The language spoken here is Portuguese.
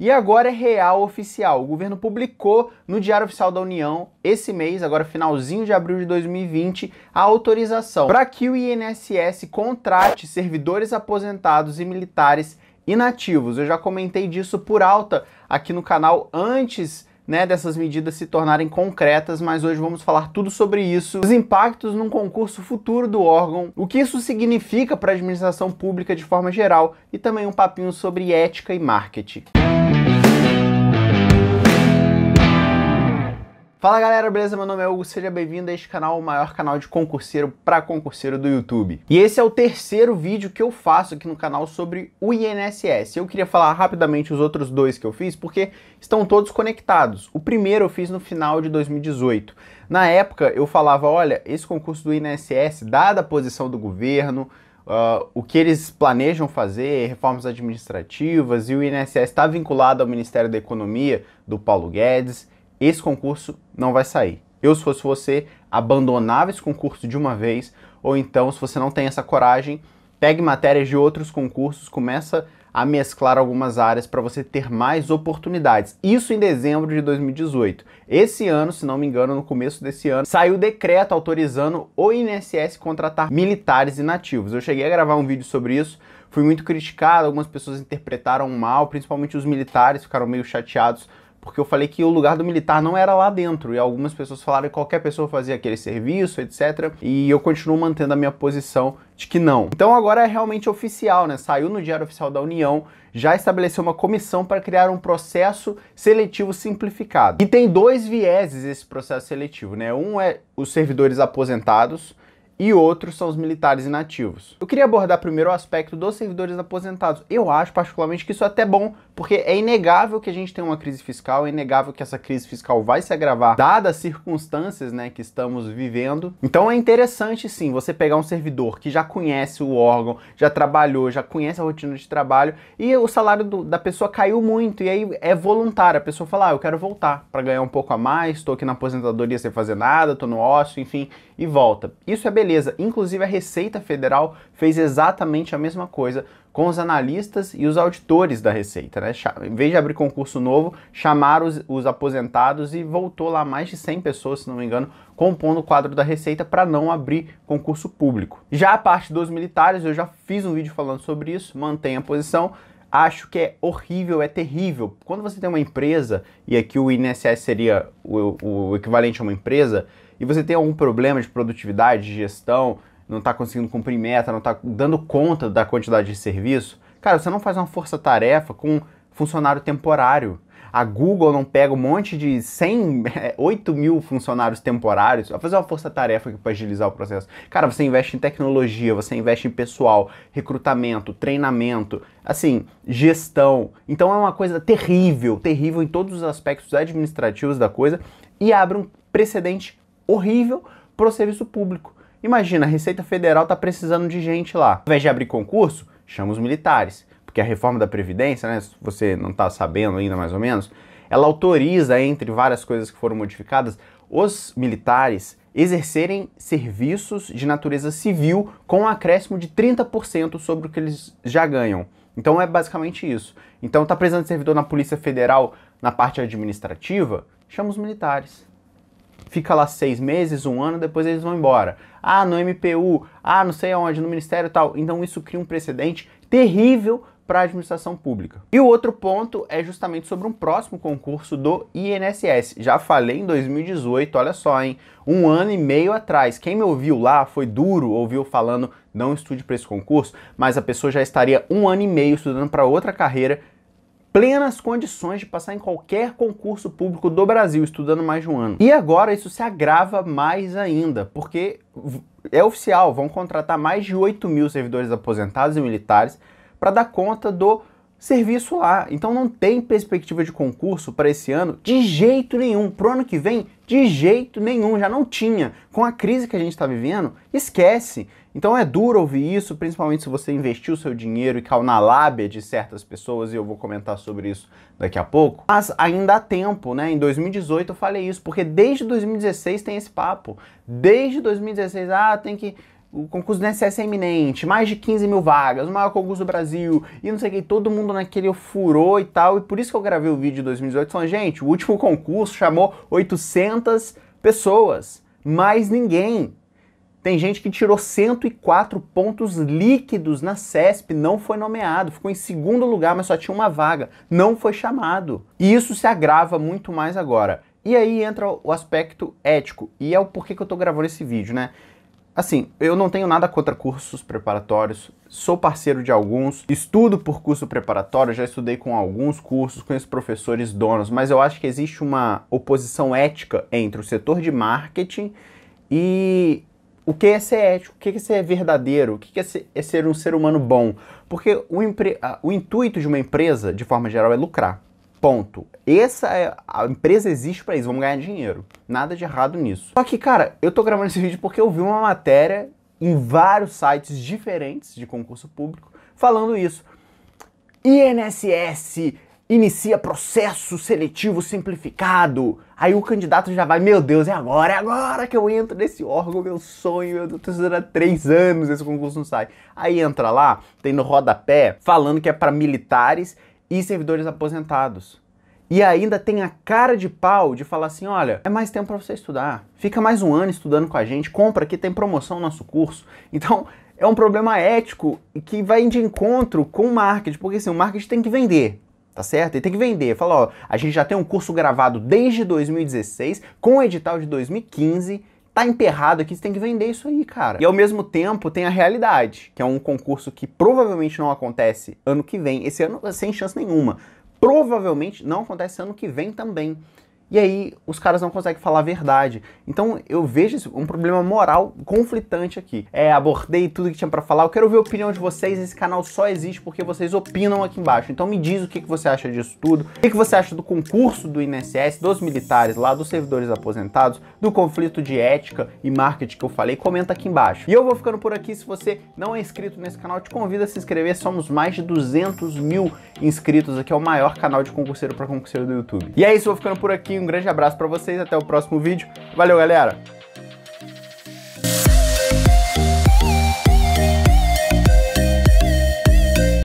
E agora é real oficial. O governo publicou no Diário Oficial da União esse mês, agora finalzinho de abril de 2020, a autorização para que o INSS contrate servidores aposentados e militares inativos. Eu já comentei disso por alta aqui no canal antes né, dessas medidas se tornarem concretas, mas hoje vamos falar tudo sobre isso, os impactos num concurso futuro do órgão, o que isso significa para a administração pública de forma geral e também um papinho sobre ética e marketing. Fala galera, beleza? Meu nome é Hugo, seja bem-vindo a este canal, o maior canal de concurseiro para concurseiro do YouTube. E esse é o terceiro vídeo que eu faço aqui no canal sobre o INSS. Eu queria falar rapidamente os outros dois que eu fiz, porque estão todos conectados. O primeiro eu fiz no final de 2018. Na época eu falava, olha, esse concurso do INSS, dada a posição do governo, Uh, o que eles planejam fazer, reformas administrativas, e o INSS está vinculado ao Ministério da Economia do Paulo Guedes esse concurso não vai sair. Eu, se fosse você, abandonava esse concurso de uma vez, ou então, se você não tem essa coragem, pegue matérias de outros concursos, começa a mesclar algumas áreas para você ter mais oportunidades. Isso em dezembro de 2018. Esse ano, se não me engano, no começo desse ano, saiu o decreto autorizando o INSS contratar militares inativos. Eu cheguei a gravar um vídeo sobre isso, fui muito criticado, algumas pessoas interpretaram mal, principalmente os militares ficaram meio chateados porque eu falei que o lugar do militar não era lá dentro e algumas pessoas falaram que qualquer pessoa fazia aquele serviço, etc. E eu continuo mantendo a minha posição de que não. Então agora é realmente oficial, né? Saiu no Diário Oficial da União, já estabeleceu uma comissão para criar um processo seletivo simplificado. E tem dois vieses esse processo seletivo, né? Um é os servidores aposentados, e outros são os militares inativos. Eu queria abordar primeiro o aspecto dos servidores aposentados. Eu acho particularmente que isso é até bom, porque é inegável que a gente tem uma crise fiscal, é inegável que essa crise fiscal vai se agravar dadas as circunstâncias, né, que estamos vivendo. Então é interessante sim você pegar um servidor que já conhece o órgão, já trabalhou, já conhece a rotina de trabalho e o salário do, da pessoa caiu muito e aí é voluntário, a pessoa fala: "Ah, eu quero voltar para ganhar um pouco a mais, estou aqui na aposentadoria sem fazer nada, estou no ócio, enfim", e volta. Isso é beleza beleza. Inclusive, a Receita Federal fez exatamente a mesma coisa com os analistas e os auditores da Receita. Né? Em vez de abrir concurso novo, chamaram os, os aposentados e voltou lá mais de 100 pessoas, se não me engano, compondo o quadro da Receita para não abrir concurso público. Já a parte dos militares, eu já fiz um vídeo falando sobre isso, mantém a posição. Acho que é horrível, é terrível. Quando você tem uma empresa, e aqui o INSS seria o, o equivalente a uma empresa, e você tem algum problema de produtividade, de gestão, não está conseguindo cumprir meta, não está dando conta da quantidade de serviço, cara, você não faz uma força-tarefa com funcionário temporário. A Google não pega um monte de 100, 8 é, mil funcionários temporários, a fazer uma força-tarefa para agilizar o processo. Cara, você investe em tecnologia, você investe em pessoal, recrutamento, treinamento, assim, gestão. Então é uma coisa terrível, terrível em todos os aspectos administrativos da coisa e abre um precedente horrível para o serviço público. Imagina, a Receita Federal está precisando de gente lá. Ao invés de abrir concurso, chama os militares. Porque a reforma da Previdência, né, se você não está sabendo ainda mais ou menos, ela autoriza, entre várias coisas que foram modificadas, os militares exercerem serviços de natureza civil com um acréscimo de 30% sobre o que eles já ganham. Então é basicamente isso. Então tá precisando de servidor na Polícia Federal na parte administrativa? Chama os militares fica lá seis meses, um ano, depois eles vão embora. Ah, no MPU, ah, não sei aonde, no Ministério e tal. Então isso cria um precedente terrível para a administração pública. E o outro ponto é justamente sobre um próximo concurso do INSS. Já falei em 2018, olha só, hein? Um ano e meio atrás. Quem me ouviu lá foi duro, ouviu falando não estude para esse concurso, mas a pessoa já estaria um ano e meio estudando para outra carreira plenas condições de passar em qualquer concurso público do Brasil, estudando mais de um ano. E agora isso se agrava mais ainda, porque é oficial, vão contratar mais de 8 mil servidores aposentados e militares para dar conta do serviço lá. Então não tem perspectiva de concurso para esse ano de jeito nenhum. Pro ano que vem, de jeito nenhum, já não tinha. Com a crise que a gente está vivendo, esquece. Então é duro ouvir isso, principalmente se você investiu seu dinheiro e caiu na lábia de certas pessoas, e eu vou comentar sobre isso daqui a pouco. Mas ainda há tempo, né? Em 2018 eu falei isso, porque desde 2016 tem esse papo. Desde 2016, ah, tem que o concurso do NSS é iminente, mais de 15 mil vagas, o maior concurso do Brasil, e não sei o que, todo mundo naquele furou e tal, e por isso que eu gravei o vídeo de 2018, falando, gente, o último concurso chamou 800 pessoas, mais ninguém. Tem gente que tirou 104 pontos líquidos na CESP, não foi nomeado, ficou em segundo lugar, mas só tinha uma vaga, não foi chamado. E isso se agrava muito mais agora. E aí entra o aspecto ético, e é o porquê que eu tô gravando esse vídeo, né? Assim, eu não tenho nada contra cursos preparatórios, sou parceiro de alguns, estudo por curso preparatório, já estudei com alguns cursos, conheço professores donos, mas eu acho que existe uma oposição ética entre o setor de marketing e o que é ser ético, o que é ser verdadeiro, o que é ser, é ser um ser humano bom. Porque o, empre... o intuito de uma empresa, de forma geral, é lucrar. Ponto. Essa é... a empresa existe para isso, vamos ganhar dinheiro. Nada de errado nisso. Só que, cara, eu tô gravando esse vídeo porque eu vi uma matéria em vários sites diferentes de concurso público falando isso. INSS inicia processo seletivo simplificado. Aí o candidato já vai, meu Deus, é agora, é agora que eu entro nesse órgão, meu sonho, eu tô estudando há três anos, esse concurso não sai. Aí entra lá, tem no rodapé, falando que é para militares e servidores aposentados. E ainda tem a cara de pau de falar assim, olha, é mais tempo para você estudar. Fica mais um ano estudando com a gente, compra aqui, tem promoção no nosso curso. Então, é um problema ético que vai de encontro com o marketing, porque assim, o marketing tem que vender tá certo? E tem que vender. Fala, ó, a gente já tem um curso gravado desde 2016, com o edital de 2015, tá emperrado aqui, você tem que vender isso aí, cara. E ao mesmo tempo tem a realidade, que é um concurso que provavelmente não acontece ano que vem. Esse ano sem chance nenhuma. Provavelmente não acontece ano que vem também. E aí os caras não conseguem falar a verdade. Então eu vejo um problema moral conflitante aqui. É, abordei tudo que tinha para falar. Eu quero ver a opinião de vocês. Esse canal só existe porque vocês opinam aqui embaixo. Então me diz o que, que você acha disso tudo. O que, que você acha do concurso do INSS, dos militares lá, dos servidores aposentados, do conflito de ética e marketing que eu falei. Comenta aqui embaixo. E eu vou ficando por aqui. Se você não é inscrito nesse canal, te convido a se inscrever. Somos mais de 200 mil inscritos aqui. É o maior canal de concurseiro para concurseiro do YouTube. E é isso. Vou ficando por aqui pouquinho. Um grande abraço para vocês, até o próximo vídeo. Valeu, galera!